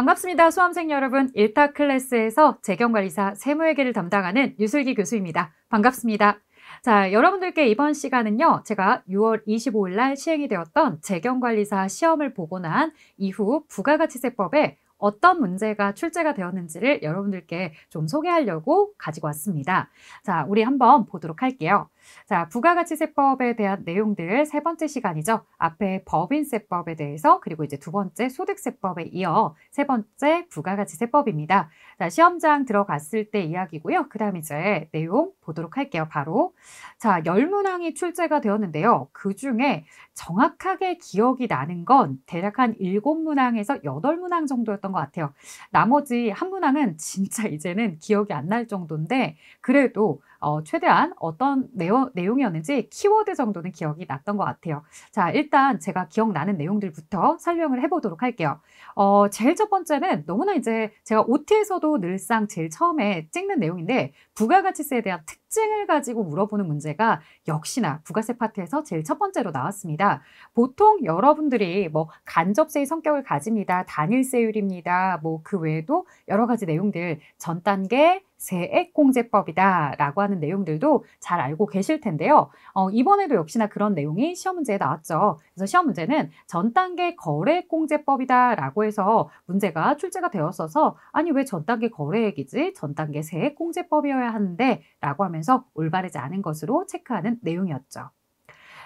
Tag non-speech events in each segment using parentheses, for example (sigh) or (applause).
반갑습니다. 수험생 여러분, 일타 클래스에서 재경관리사 세무회계를 담당하는 유슬기 교수입니다. 반갑습니다. 자, 여러분들께 이번 시간은요, 제가 6월 25일 날 시행이 되었던 재경관리사 시험을 보고 난 이후 부가가치세법에 어떤 문제가 출제가 되었는지를 여러분들께 좀 소개하려고 가지고 왔습니다. 자, 우리 한번 보도록 할게요. 자, 부가가치세법에 대한 내용들 세 번째 시간이죠. 앞에 법인세법에 대해서 그리고 이제 두 번째 소득세법에 이어 세 번째 부가가치세법입니다. 자, 시험장 들어갔을 때 이야기고요. 그 다음 이제 내용 보도록 할게요. 바로. 자, 열문항이 출제가 되었는데요. 그 중에 정확하게 기억이 나는 건 대략 한 일곱 문항에서 여덟 문항 정도였던 것 같아요. 나머지 한 문항은 진짜 이제는 기억이 안 날 정도인데, 그래도 어, 최대한 어떤 내용, 내용이었는지 키워드 정도는 기억이 났던 것 같아요. 자, 일단 제가 기억나는 내용들부터 설명을 해보도록 할게요. 어, 제일 첫 번째는 너무나 이제 제가 OT에서도 늘상 제일 처음에 찍는 내용인데 부가가치세에 대한 특 특징을 가지고 물어보는 문제가 역시나 부가세 파트에서 제일 첫 번째로 나왔습니다. 보통 여러분들이 뭐 간접세의 성격을 가집니다. 단일세율입니다. 뭐 그 외에도 여러 가지 내용들 전 단계 세액공제법이다 라고 하는 내용들도 잘 알고 계실 텐데요. 어, 이번에도 역시나 그런 내용이 시험 문제에 나왔죠. 그래서 시험 문제는 전 단계 거래공제법이다 라고 해서 문제가 출제가 되었어서 아니 왜전 단계 거래액이지 전 단계 세액공제법이어야 하는데 라고 하면 하면서 올바르지 않은 것으로 체크하는 내용이었죠.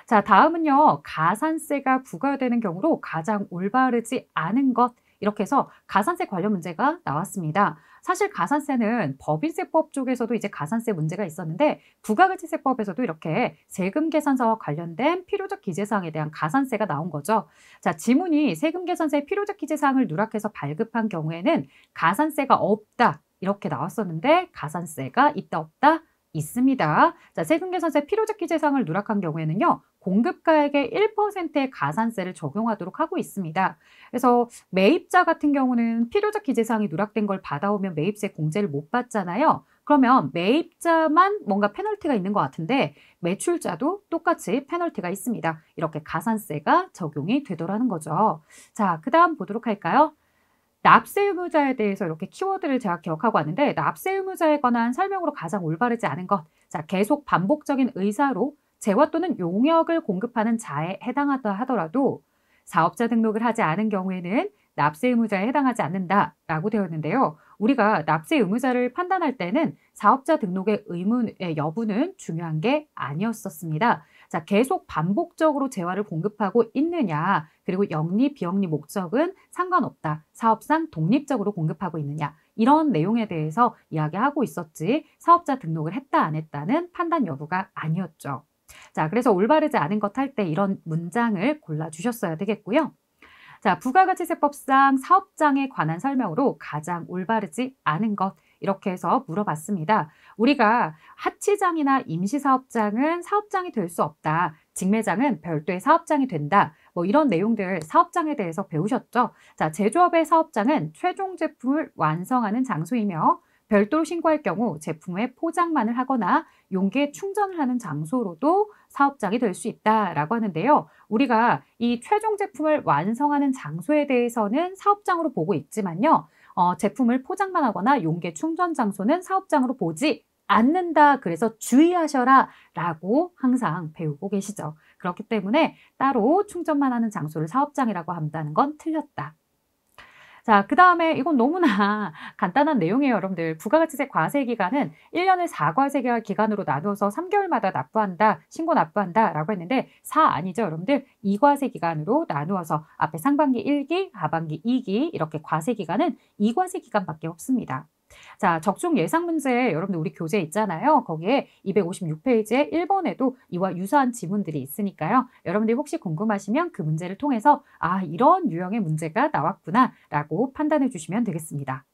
자, 다음은요. 가산세가 부과되는 경우로 가장 올바르지 않은 것 이렇게 해서 가산세 관련 문제가 나왔습니다. 사실 가산세는 법인세법 쪽에서도 이제 가산세 문제가 있었는데 부가가치세법에서도 이렇게 세금 계산서와 관련된 필요적 기재사항에 대한 가산세가 나온 거죠. 자, 지문이 세금 계산서의 필요적 기재사항을 누락해서 발급한 경우에는 가산세가 없다 이렇게 나왔었는데 가산세가 있다 없다 있습니다. 자, 세금계산세 필요적기재상을 누락한 경우에는요. 공급가액의 1%의 가산세를 적용하도록 하고 있습니다. 그래서 매입자 같은 경우는 필요적기재상이 누락된 걸 받아오면 매입세 공제를 못 받잖아요. 그러면 매입자만 뭔가 페널티가 있는 것 같은데 매출자도 똑같이 페널티가 있습니다. 이렇게 가산세가 적용이 되더라는 거죠. 자, 그 다음 보도록 할까요? 납세 의무자에 대해서 이렇게 키워드를 제가 기억하고 왔는데 납세 의무자에 관한 설명으로 가장 올바르지 않은 것. 자, 계속 반복적인 의사로 재화 또는 용역을 공급하는 자에 해당하다 하더라도 사업자 등록을 하지 않은 경우에는 납세 의무자에 해당하지 않는다라고 되었는데요. 우리가 납세 의무자를 판단할 때는 사업자 등록의 의무의 여부는 중요한 게 아니었었습니다. 자, 계속 반복적으로 재화를 공급하고 있느냐, 그리고 영리, 비영리 목적은 상관없다. 사업상 독립적으로 공급하고 있느냐. 이런 내용에 대해서 이야기하고 있었지, 사업자 등록을 했다, 안 했다는 판단 여부가 아니었죠. 자, 그래서 올바르지 않은 것 할 때 이런 문장을 골라주셨어야 되겠고요. 자, 부가가치세법상 사업장에 관한 설명으로 가장 올바르지 않은 것 이렇게 해서 물어봤습니다. 우리가 하치장이나 임시사업장은 사업장이 될 수 없다. 직매장은 별도의 사업장이 된다. 뭐 이런 내용들 사업장에 대해서 배우셨죠? 자, 제조업의 사업장은 최종 제품을 완성하는 장소이며 별도로 신고할 경우 제품의 포장만을 하거나 용기에 충전을 하는 장소로도 사업장이 될 수 있다라고 하는데요. 우리가 이 최종 제품을 완성하는 장소에 대해서는 사업장으로 보고 있지만요. 어, 제품을 포장만 하거나 용계 충전 장소는 사업장으로 보지 않는다. 그래서 주의하셔라. 라고 항상 배우고 계시죠. 그렇기 때문에 따로 충전만 하는 장소를 사업장이라고 한다는 건 틀렸다. 자, 그 다음에 이건 너무나 (laughs) 간단한 내용이에요, 여러분들. 부가가치세 과세 기간은 1년을 4과세 기간으로 나누어서 3개월마다 납부한다, 신고 납부한다 라고 했는데 4 아니죠, 여러분들? 2과세 기간으로 나누어서 앞에 상반기 1기, 하반기 2기 이렇게 과세 기간은 2과세 기간밖에 없습니다. 자, 적중 예상 문제 여러분들 우리 교재 있잖아요. 거기에 256페이지에 1번에도 이와 유사한 지문들이 있으니까요. 여러분들이 혹시 궁금하시면 그 문제를 통해서 아, 이런 유형의 문제가 나왔구나라고 판단해 주시면 되겠습니다.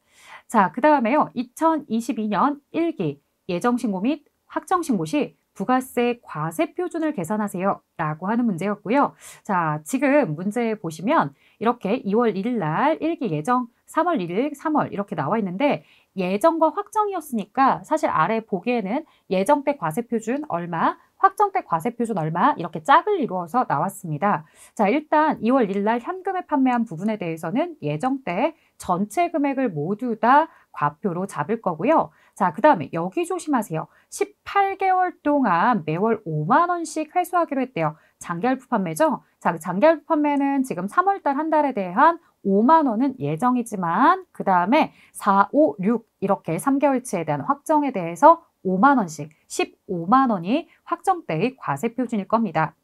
자, 그다음에요. 2022년 1기 예정 신고 및 확정 신고 시 부가세 과세 표준을 계산하세요. 라고 하는 문제였고요. 자, 지금 문제 보시면 이렇게 2월 1일 날 1기 예정 3월 1일, 3월 이렇게 나와 있는데 예정과 확정이었으니까 사실 아래 보기에는 예정 때 과세 표준 얼마, 확정 때 과세 표준 얼마 이렇게 짝을 이루어서 나왔습니다. 자, 일단 2월 1일 날 현금에 판매한 부분에 대해서는 예정 때 전체 금액을 모두 다 과표로 잡을 거고요. 자, 그 다음에 여기 조심하세요. 18개월 동안 매월 5만 원씩 회수하기로 했대요. 장기할부 판매죠? 자, 그 장기할부 판매는 지금 3월달 한 달에 대한 5만 원은 예정이지만 그 다음에 4, 5, 6 이렇게 3개월치에 대한 확정에 대해서 5만 원씩 15만 원이 확정대의 과세 표준일 겁니다.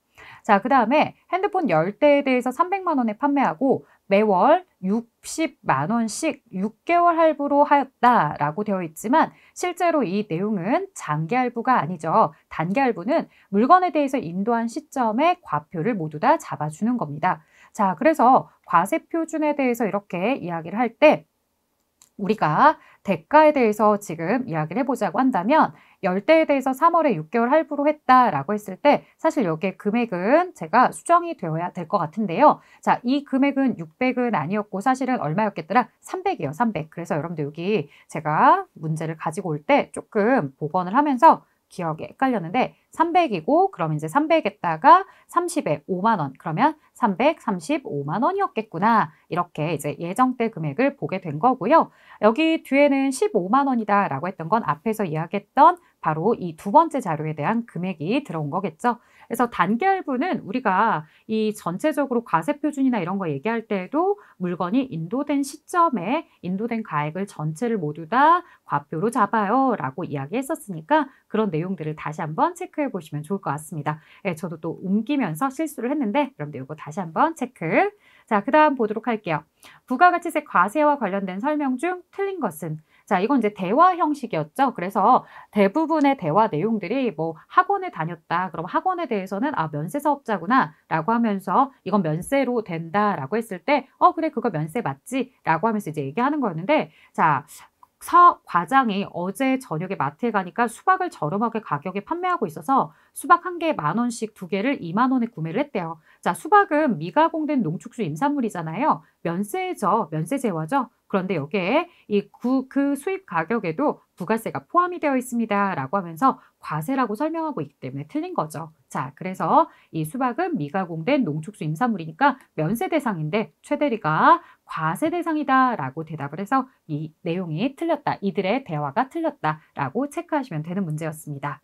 자, 그 다음에 핸드폰 10대에 대해서 300만 원에 판매하고 매월 60만 원씩 6개월 할부로 하였다라고 되어 있지만 실제로 이 내용은 장기 할부가 아니죠. 단기 할부는 물건에 대해서 인도한 시점에 과표를 모두 다 잡아주는 겁니다. 자, 그래서 과세 표준에 대해서 이렇게 이야기를 할 때 우리가 대가에 대해서 지금 이야기를 해보자고 한다면 열대에 대해서 3월에 6개월 할부로 했다라고 했을 때 사실 여기에 금액은 제가 수정이 되어야 될 것 같은데요. 자, 이 금액은 600은 아니었고 사실은 얼마였겠더라? 3 0 0이요 300. 그래서 여러분들 여기 제가 문제를 가지고 올 때 조금 복원을 하면서 기억에 헷갈렸는데 300이고 그럼 이제 300에다가 30에 5만 원 그러면 335만 원이었겠구나 이렇게 이제 예정때 금액을 보게 된 거고요. 여기 뒤에는 15만 원이다 라고 했던 건 앞에서 이야기했던 바로 이 두 번째 자료에 대한 금액이 들어온 거겠죠. 그래서 단계 할부는 우리가 이 전체적으로 과세 표준이나 이런 거 얘기할 때에도 물건이 인도된 시점에 인도된 가액을 전체를 모두 다 과표로 잡아요 라고 이야기했었으니까 그런 내용들을 다시 한번 체크해 보시면 좋을 것 같습니다. 예, 저도 또 옮기면서 실수를 했는데 여러분들 이거 다시 한번 체크 자, 그 다음 보도록 할게요. 부가가치세 과세와 관련된 설명 중 틀린 것은 자, 이건 이제 대화 형식이었죠. 그래서 대부분의 대화 내용들이 뭐 학원에 다녔다. 그럼 학원에 대해서는 아, 면세 사업자구나. 라고 하면서 이건 면세로 된다. 라고 했을 때 어, 그래, 그거 면세 맞지? 라고 하면서 이제 얘기하는 거였는데 자, 서 과장이 어제 저녁에 마트에 가니까 수박을 저렴하게 가격에 판매하고 있어서 수박 한 개에 만 원씩 두 개를 2만 원에 구매를 했대요. 자, 수박은 미가공된 농축수 임산물이잖아요. 면세죠. 면세재화죠. 그런데 여기에 이 그 수입 가격에도 부가세가 포함이 되어 있습니다. 라고 하면서 과세라고 설명하고 있기 때문에 틀린 거죠. 자, 그래서 이 수박은 미가공된 농축수 임산물이니까 면세 대상인데 최대리가 과세 대상이다 라고 대답을 해서 이 내용이 틀렸다. 이들의 대화가 틀렸다 라고 체크하시면 되는 문제였습니다.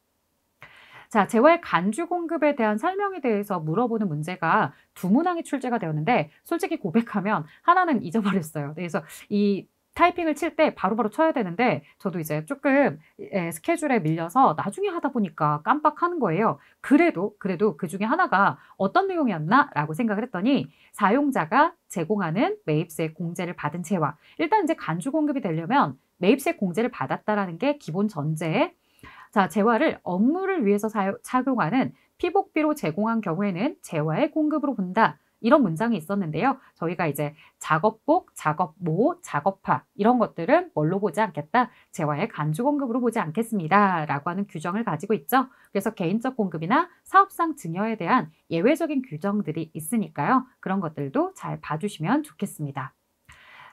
자, 재활 간주 공급에 대한 설명에 대해서 물어보는 문제가 두 문항이 출제가 되었는데 솔직히 고백하면 하나는 잊어버렸어요. 네, 그래서 이 타이핑을 칠 때 바로바로 쳐야 되는데 저도 이제 조금 예, 스케줄에 밀려서 나중에 하다 보니까 깜빡하는 거예요. 그래도 그래도 그 중에 하나가 어떤 내용이었나 라고 생각을 했더니 사용자가 제공하는 매입세 공제를 받은 채와 일단 이제 간주 공급이 되려면 매입세 공제를 받았다라는 게 기본 전제에 자, 재화를 업무를 위해서 사유, 착용하는 피복비로 제공한 경우에는 재화의 공급으로 본다. 이런 문장이 있었는데요. 저희가 이제 작업복, 작업모, 작업화 이런 것들은 뭘로 보지 않겠다. 재화의 간주 공급으로 보지 않겠습니다. 라고 하는 규정을 가지고 있죠. 그래서 개인적 공급이나 사업상 증여에 대한 예외적인 규정들이 있으니까요. 그런 것들도 잘 봐주시면 좋겠습니다.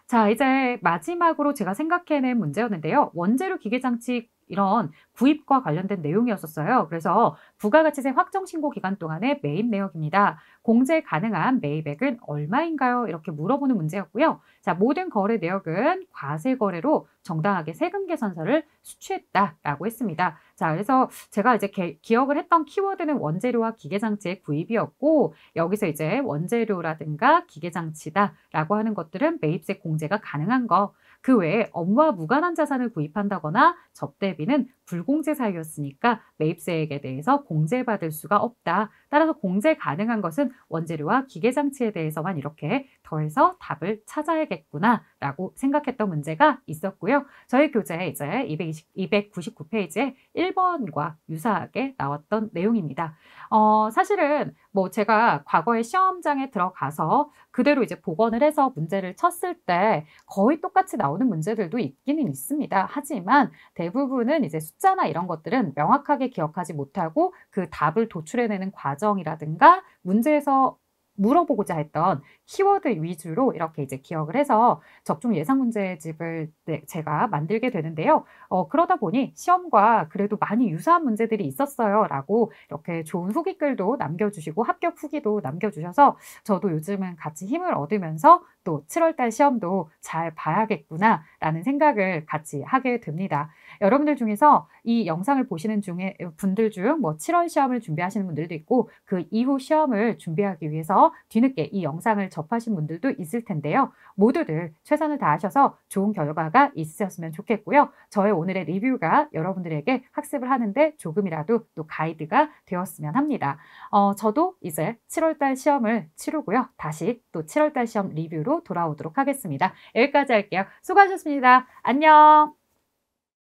자, 이제 마지막으로 제가 생각해낸 문제였는데요. 원재료 기계장치 이런 구입과 관련된 내용이었었어요. 그래서 부가가치세 확정신고 기간 동안의 매입 내역입니다. 공제 가능한 매입액은 얼마인가요? 이렇게 물어보는 문제였고요. 자, 모든 거래 내역은 과세 거래로 정당하게 세금 계산서를 수취했다라고 했습니다. 자, 그래서 제가 이제 개, 기억을 했던 키워드는 원재료와 기계장치의 구입이었고 여기서 이제 원재료라든가 기계장치다라고 하는 것들은 매입세 공제가 가능한 거그 외에 업무와 무관한 자산을 구입한다거나 접대비는 불공제 사유였으니까 매입세액에 대해서 공제받을 수가 없다. 따라서 공제 가능한 것은 원재료와 기계장치에 대해서만 이렇게 더해서 답을 찾아야겠구나라고 생각했던 문제가 있었고요. 저희 교재에 이제 220, 299페이지에 1번과 유사하게 나왔던 내용입니다. 어, 사실은 뭐 제가 과거에 시험장에 들어가서 그대로 이제 복원을 해서 문제를 쳤을 때 거의 똑같이 나오는 문제들도 있기는 있습니다. 하지만 대부분은 이제 숫자나 이런 것들은 명확하게 기억하지 못하고 그 답을 도출해내는 과정이라든가 문제에서 물어보고자 했던 키워드 위주로 이렇게 이제 기억을 해서 적중 예상 문제집을 네, 제가 만들게 되는데요. 어, 그러다 보니 시험과 그래도 많이 유사한 문제들이 있었어요. 라고 이렇게 좋은 후기글도 남겨주시고 합격 후기도 남겨주셔서 저도 요즘은 같이 힘을 얻으면서 또 7월달 시험도 잘 봐야겠구나 라는 생각을 같이 하게 됩니다. 여러분들 중에서 이 영상을 보시는 중에 분들 중뭐 7월 시험을 준비하시는 분들도 있고 그 이후 시험을 준비하기 위해서 뒤늦게 이 영상을 접하신 분들도 있을 텐데요. 모두들 최선을 다하셔서 좋은 결과가 있으셨으면 좋겠고요. 저의 오늘의 리뷰가 여러분들에게 학습을 하는데 조금이라도 또 가이드가 되었으면 합니다. 어, 저도 이제 7월달 시험을 치르고요. 다시 또 7월달 시험 리뷰로 돌아오도록 하겠습니다. 여기까지 할게요. 수고하셨습니다. 안녕!